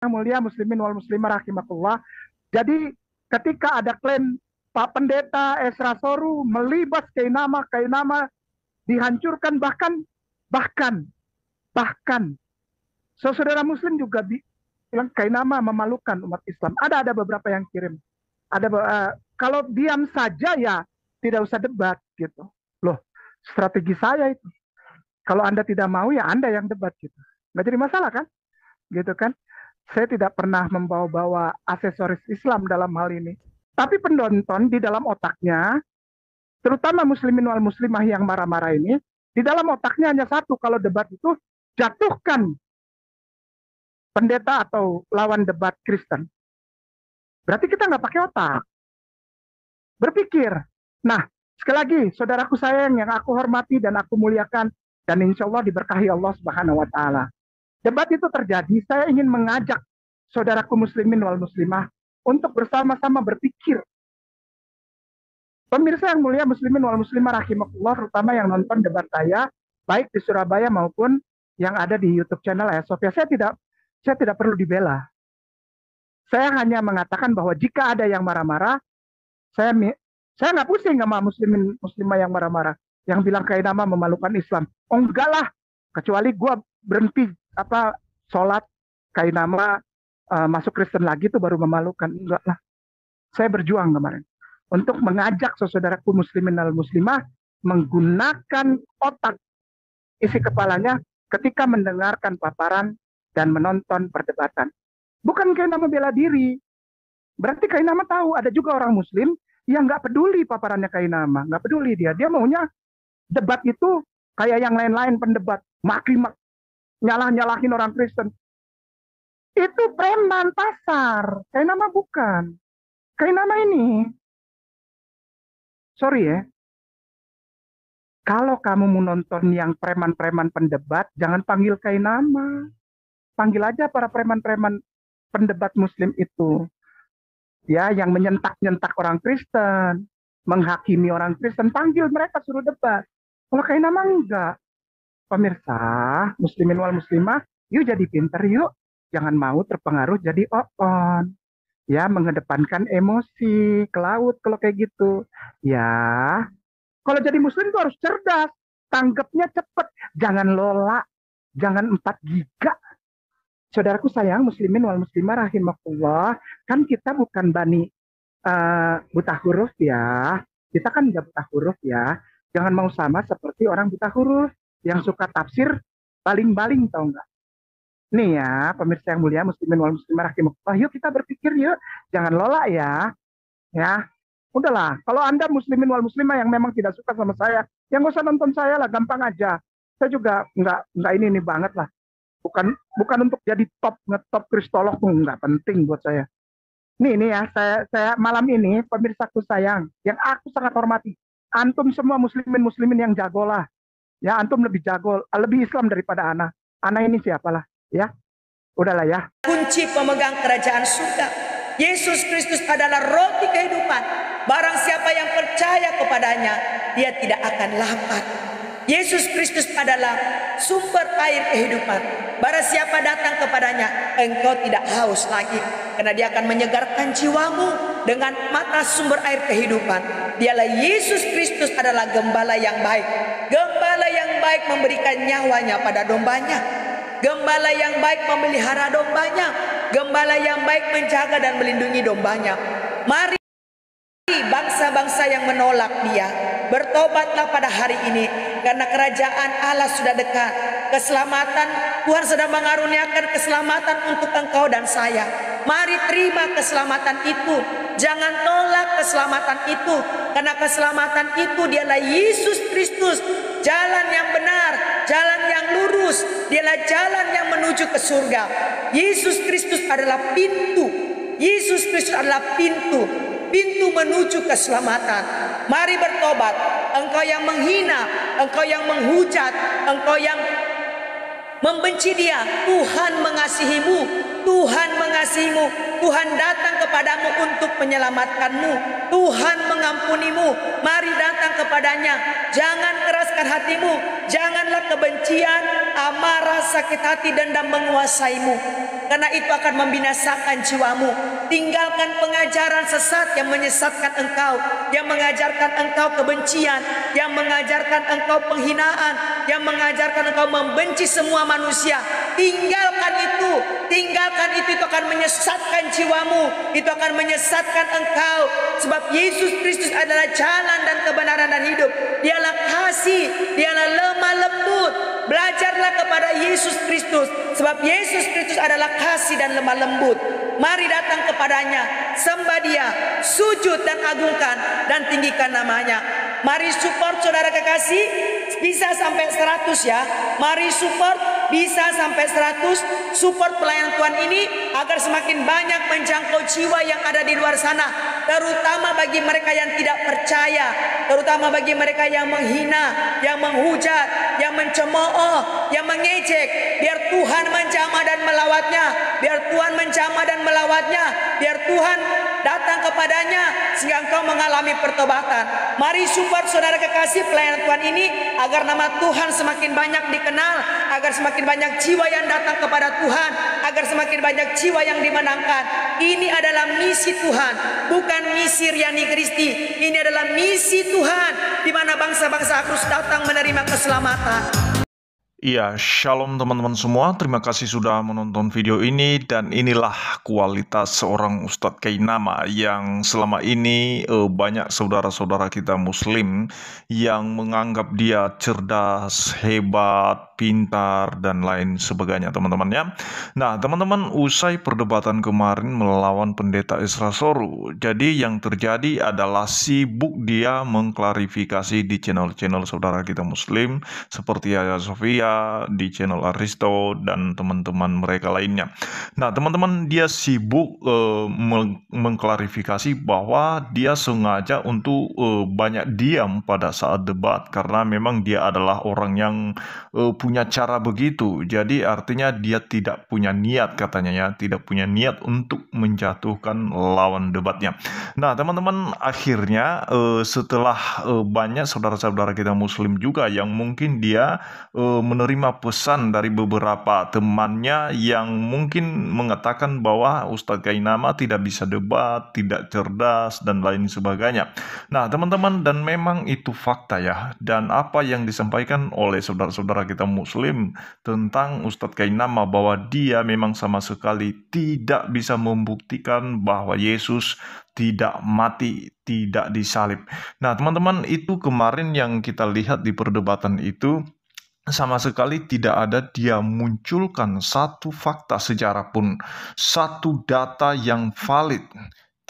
Yang mulia muslimin wal muslimah rahimakullah. Jadi ketika ada klaim Pak Pendeta Esra Soru melibas Kainama, Kainama dihancurkan bahkan bahkan bahkan saudara muslim juga bilang Kainama memalukan umat Islam. Ada ada beberapa yang kirim. Ada uh, kalau diam saja ya tidak usah debat gitu. Loh, strategi saya itu. Kalau Anda tidak mau ya Anda yang debat gitu. Nggak jadi masalah kan? Gitu kan? saya tidak pernah membawa-bawa aksesoris Islam dalam hal ini. Tapi penonton di dalam otaknya, terutama muslimin wal muslimah yang marah-marah ini, di dalam otaknya hanya satu, kalau debat itu jatuhkan pendeta atau lawan debat Kristen. Berarti kita nggak pakai otak. Berpikir. Nah, sekali lagi, saudaraku sayang yang aku hormati dan aku muliakan, dan insya Allah diberkahi Allah Subhanahu wa Ta'ala. Debat itu terjadi, saya ingin mengajak saudaraku muslimin wal muslimah untuk bersama-sama berpikir. Pemirsa yang mulia muslimin wal muslimah rahimahullah, terutama yang nonton debat saya baik di Surabaya maupun yang ada di YouTube channel ya Sofia. Saya tidak saya tidak perlu dibela. Saya hanya mengatakan bahwa jika ada yang marah-marah, saya saya nggak pusing sama muslimin muslimah yang marah-marah yang bilang kayak nama memalukan Islam. Oh enggak lah, kecuali gue berhenti apa sholat kain nama uh, masuk Kristen lagi itu baru memalukan enggak lah saya berjuang kemarin untuk mengajak saudaraku muslimin al muslimah menggunakan otak isi kepalanya ketika mendengarkan paparan dan menonton perdebatan bukan kain nama bela diri berarti kain nama tahu ada juga orang muslim yang nggak peduli paparannya kain nama nggak peduli dia dia maunya debat itu kayak yang lain-lain pendebat maki-maki nyalah-nyalahin orang Kristen. Itu preman pasar. Kayak nama bukan. Kayak nama ini. Sorry ya. Kalau kamu mau nonton yang preman-preman pendebat, jangan panggil kayak nama. Panggil aja para preman-preman pendebat muslim itu. Ya, yang menyentak-nyentak orang Kristen, menghakimi orang Kristen, panggil mereka suruh debat. Kalau kayak nama enggak, pemirsa, muslimin wal muslimah, yuk jadi pinter yuk. Jangan mau terpengaruh jadi oon. Ya, mengedepankan emosi ke laut kalau kayak gitu. Ya, kalau jadi muslim itu harus cerdas. Tanggapnya cepet. Jangan lola. Jangan empat giga. Saudaraku sayang, muslimin wal muslimah rahimahullah. Kan kita bukan bani uh, buta huruf ya. Kita kan nggak buta huruf ya. Jangan mau sama seperti orang buta huruf yang suka tafsir baling-baling tau nggak? Nih ya, pemirsa yang mulia, muslimin wal muslimah wah yuk kita berpikir yuk, jangan lola ya. Ya, udahlah, kalau Anda muslimin wal muslimah yang memang tidak suka sama saya, yang gak usah nonton saya lah, gampang aja. Saya juga nggak nggak ini ini banget lah. Bukan bukan untuk jadi top ngetop kristolog nggak penting buat saya. Nih nih ya, saya saya malam ini pemirsaku sayang, yang aku sangat hormati, antum semua muslimin muslimin yang jagolah, Ya antum lebih jago, lebih Islam daripada Ana. Ana ini siapalah, ya? Udahlah ya. Kunci pemegang kerajaan surga. Yesus Kristus adalah roti kehidupan. Barang siapa yang percaya kepadanya, dia tidak akan lapar. Yesus Kristus adalah sumber air kehidupan. Barang siapa datang kepadanya, engkau tidak haus lagi. Karena dia akan menyegarkan jiwamu dengan mata sumber air kehidupan. Dialah Yesus Kristus adalah gembala yang baik. Gembala baik memberikan nyawanya pada dombanya. Gembala yang baik memelihara dombanya. Gembala yang baik menjaga dan melindungi dombanya. Mari bangsa-bangsa yang menolak dia bertobatlah pada hari ini karena kerajaan Allah sudah dekat keselamatan Tuhan sedang mengaruniakan keselamatan untuk engkau dan saya Mari terima keselamatan itu. Jangan tolak keselamatan itu. Karena keselamatan itu dialah Yesus Kristus. Jalan yang benar, jalan yang lurus. Dialah jalan yang menuju ke surga. Yesus Kristus adalah pintu. Yesus Kristus adalah pintu. Pintu menuju keselamatan. Mari bertobat. Engkau yang menghina, engkau yang menghujat, engkau yang membenci dia, Tuhan mengasihimu Tuhan mengasihimu, Tuhan datang kepadamu untuk menyelamatkanmu, Tuhan mengampunimu. Mari datang kepadanya, jangan keraskan hatimu, janganlah kebencian, amarah, sakit hati, dendam menguasaimu, karena itu akan membinasakan jiwamu. Tinggalkan pengajaran sesat yang menyesatkan engkau, yang mengajarkan engkau kebencian, yang mengajarkan engkau penghinaan, yang mengajarkan engkau membenci semua manusia, tinggalkan itu tinggalkan itu itu akan menyesatkan jiwamu itu akan menyesatkan engkau sebab Yesus Kristus adalah jalan dan kebenaran dan hidup dialah kasih dialah lemah lembut belajarlah kepada Yesus Kristus sebab Yesus Kristus adalah kasih dan lemah lembut mari datang kepadanya sembah dia sujud dan agungkan dan tinggikan namanya mari support saudara kekasih bisa sampai 100 ya mari support bisa sampai 100 support pelayanan Tuhan ini agar semakin banyak menjangkau jiwa yang ada di luar sana terutama bagi mereka yang tidak percaya, terutama bagi mereka yang menghina, yang menghujat, yang mencemooh, yang mengejek. Biar Tuhan menjamah dan melawatnya, biar Tuhan menjamah dan melawatnya, biar Tuhan datang kepadanya sehingga engkau mengalami pertobatan. Mari sumber saudara kekasih pelayanan Tuhan ini agar nama Tuhan semakin banyak dikenal, agar semakin banyak jiwa yang datang kepada Tuhan, agar semakin banyak jiwa yang dimenangkan. Ini adalah misi Tuhan, bukan misi Riani Kristi. Ini adalah misi Tuhan di mana bangsa-bangsa harus datang menerima keselamatan. Iya, shalom teman-teman semua. Terima kasih sudah menonton video ini dan inilah kualitas seorang Ustadz Kainama yang selama ini eh, banyak saudara-saudara kita muslim yang menganggap dia cerdas, hebat, pintar dan lain sebagainya teman-teman ya. Nah teman-teman usai perdebatan kemarin melawan pendeta Isra Soru, jadi yang terjadi adalah sibuk dia mengklarifikasi di channel-channel saudara kita Muslim seperti Ayah Sofia, di channel Aristo dan teman-teman mereka lainnya. Nah, teman-teman dia sibuk eh, meng mengklarifikasi bahwa dia sengaja untuk eh, banyak diam pada saat debat karena memang dia adalah orang yang eh, punya cara begitu. Jadi artinya dia tidak punya niat katanya ya, tidak punya niat untuk menjatuhkan lawan debatnya. Nah, teman-teman akhirnya setelah banyak saudara-saudara kita muslim juga yang mungkin dia menerima pesan dari beberapa temannya yang mungkin mengatakan bahwa Ustadz Kainama tidak bisa debat, tidak cerdas, dan lain sebagainya. Nah, teman-teman, dan memang itu fakta ya. Dan apa yang disampaikan oleh saudara-saudara kita Muslim tentang Ustadz Kainama bahwa dia memang sama sekali tidak bisa membuktikan bahwa Yesus tidak mati, tidak disalib. Nah, teman-teman, itu kemarin yang kita lihat di perdebatan itu sama sekali tidak ada dia munculkan satu fakta sejarah pun, satu data yang valid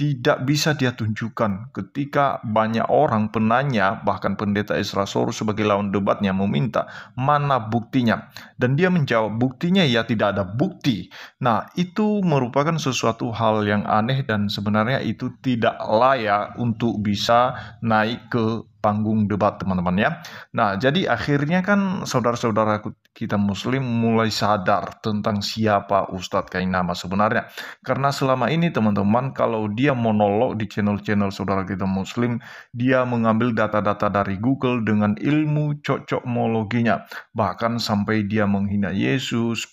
tidak bisa dia tunjukkan ketika banyak orang penanya bahkan pendeta Ezra soru sebagai lawan debatnya meminta mana buktinya dan dia menjawab buktinya ya tidak ada bukti. Nah, itu merupakan sesuatu hal yang aneh dan sebenarnya itu tidak layak untuk bisa naik ke panggung debat teman-teman ya. Nah jadi akhirnya kan saudara-saudara kita muslim mulai sadar tentang siapa Ustadz Kainama sebenarnya. Karena selama ini teman-teman kalau dia monolog di channel-channel saudara kita muslim, dia mengambil data-data dari Google dengan ilmu cocokmologinya. Bahkan sampai dia menghina Yesus,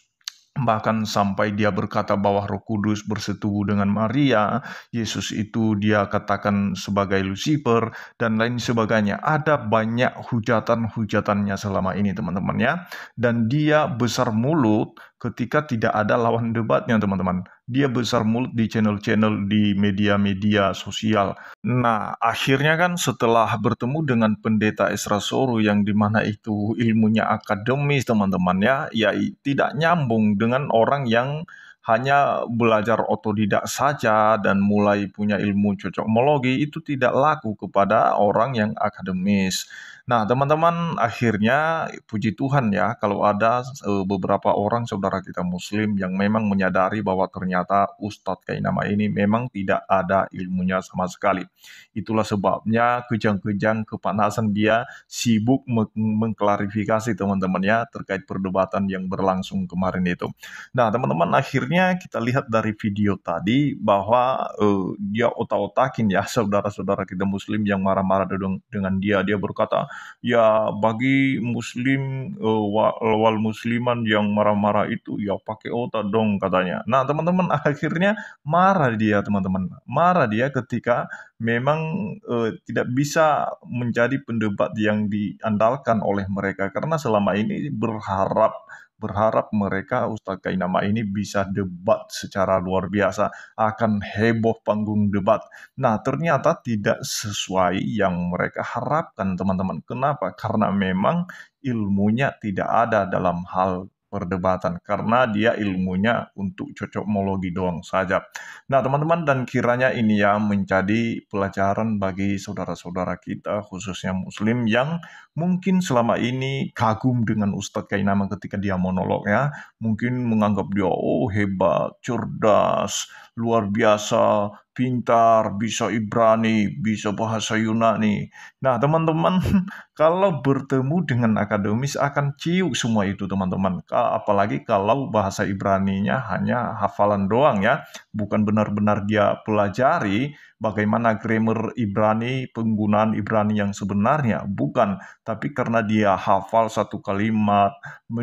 Bahkan sampai dia berkata bahwa Roh Kudus bersetubuh dengan Maria, Yesus itu dia katakan sebagai Lucifer dan lain sebagainya. Ada banyak hujatan-hujatannya selama ini teman-teman ya. Dan dia besar mulut ketika tidak ada lawan debatnya teman-teman dia besar mulut di channel-channel di media-media sosial. Nah, akhirnya kan setelah bertemu dengan pendeta Esra Soru yang dimana itu ilmunya akademis teman-teman ya, ya tidak nyambung dengan orang yang hanya belajar otodidak saja dan mulai punya ilmu cocokmologi itu tidak laku kepada orang yang akademis. Nah, teman-teman, akhirnya puji Tuhan ya kalau ada eh, beberapa orang saudara kita muslim yang memang menyadari bahwa ternyata Ustadz Kainama ini memang tidak ada ilmunya sama sekali. Itulah sebabnya kejang-kejang kepanasan dia sibuk mengklarifikasi teman-teman ya terkait perdebatan yang berlangsung kemarin itu. Nah, teman-teman akhirnya akhirnya kita lihat dari video tadi bahwa uh, dia otak-otakin ya saudara-saudara kita muslim yang marah-marah dengan dia. Dia berkata, ya bagi muslim uh, eh, wal musliman yang marah-marah itu ya pakai otak dong katanya. Nah teman-teman akhirnya marah dia teman-teman. Marah dia ketika memang uh, tidak bisa menjadi pendebat yang diandalkan oleh mereka karena selama ini berharap berharap mereka Ustadz Kainama ini bisa debat secara luar biasa, akan heboh panggung debat. Nah, ternyata tidak sesuai yang mereka harapkan, teman-teman. Kenapa? Karena memang ilmunya tidak ada dalam hal perdebatan karena dia ilmunya untuk cocokmologi doang saja. Nah, teman-teman dan kiranya ini ya menjadi pelajaran bagi saudara-saudara kita khususnya muslim yang mungkin selama ini kagum dengan Ustadz Kainama ketika dia monolog ya, mungkin menganggap dia oh hebat, cerdas, luar biasa, pintar, bisa Ibrani, bisa bahasa Yunani. Nah, teman-teman, kalau bertemu dengan akademis akan ciuk semua itu, teman-teman. Apalagi kalau bahasa Ibrani-nya hanya hafalan doang ya, bukan benar-benar dia pelajari bagaimana grammar Ibrani, penggunaan Ibrani yang sebenarnya, bukan. Tapi karena dia hafal satu kalimat,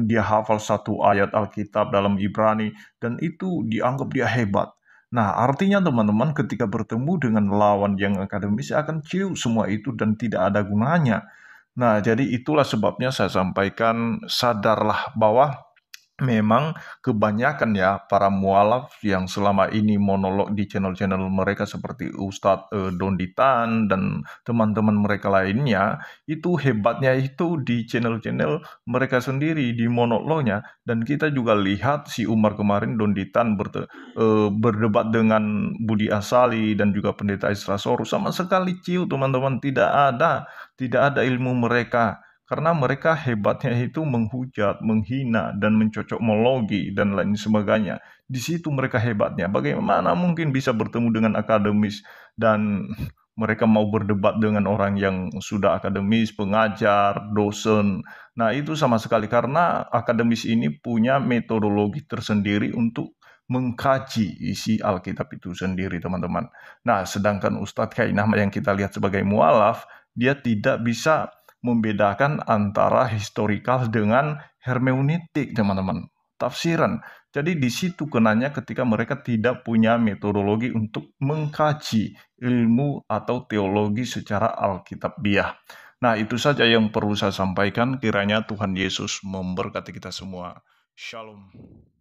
dia hafal satu ayat Alkitab dalam Ibrani, dan itu dianggap dia hebat Nah, artinya teman-teman ketika bertemu dengan lawan yang akademis akan ciu semua itu dan tidak ada gunanya. Nah, jadi itulah sebabnya saya sampaikan sadarlah bahwa memang kebanyakan ya para mualaf yang selama ini monolog di channel-channel mereka seperti Ustadz e, Donditan dan teman-teman mereka lainnya itu hebatnya itu di channel-channel mereka sendiri di monolognya dan kita juga lihat si Umar kemarin Donditan e, berdebat dengan Budi Asali dan juga Pendeta Isra Soru sama sekali ciu teman-teman tidak ada tidak ada ilmu mereka karena mereka hebatnya itu menghujat, menghina, dan mencocok mologi, dan lain sebagainya. Di situ mereka hebatnya. Bagaimana mungkin bisa bertemu dengan akademis dan mereka mau berdebat dengan orang yang sudah akademis, pengajar, dosen. Nah itu sama sekali karena akademis ini punya metodologi tersendiri untuk mengkaji isi Alkitab itu sendiri teman-teman. Nah sedangkan Ustadz Kainah yang kita lihat sebagai mualaf, dia tidak bisa membedakan antara historikal dengan hermeneutik, teman-teman. Tafsiran. Jadi di situ kenanya ketika mereka tidak punya metodologi untuk mengkaji ilmu atau teologi secara alkitabiah. Nah, itu saja yang perlu saya sampaikan. Kiranya Tuhan Yesus memberkati kita semua. Shalom.